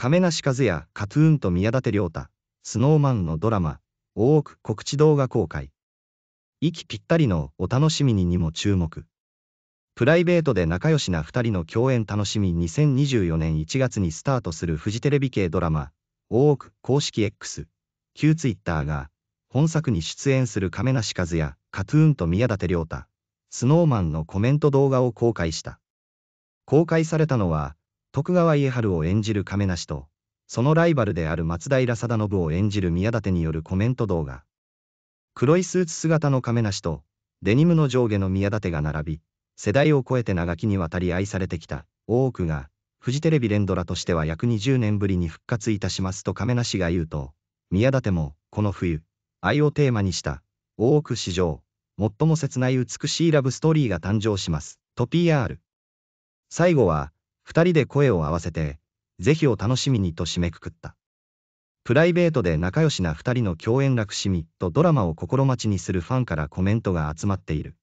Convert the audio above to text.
亀梨和也、カトゥーンと宮舘亮太、スノーマンのドラマ、大奥告知動画公開。息ぴったりのお楽しみににも注目。プライベートで仲良しな2人の共演楽しみ2024年1月にスタートするフジテレビ系ドラマ、大奥公式 X、旧ツイッターが、本作に出演する亀梨和也、カトゥーンと宮舘亮太、スノーマンのコメント動画を公開した。公開されたのは、徳川家春を演じる亀梨と、そのライバルである松平定信を演じる宮舘によるコメント動画。黒いスーツ姿の亀梨と、デニムの上下の宮舘が並び、世代を超えて長きにわたり愛されてきた、大奥が、フジテレビ連ドラとしては約20年ぶりに復活いたしますと亀梨が言うと、宮舘も、この冬、愛をテーマにした、大奥史上、最も切ない美しいラブストーリーが誕生します、と PR。最後は、二人で声を合わせて、ぜひを楽しみにと締めくくった。プライベートで仲良しな二人の共演楽しみとドラマを心待ちにするファンからコメントが集まっている。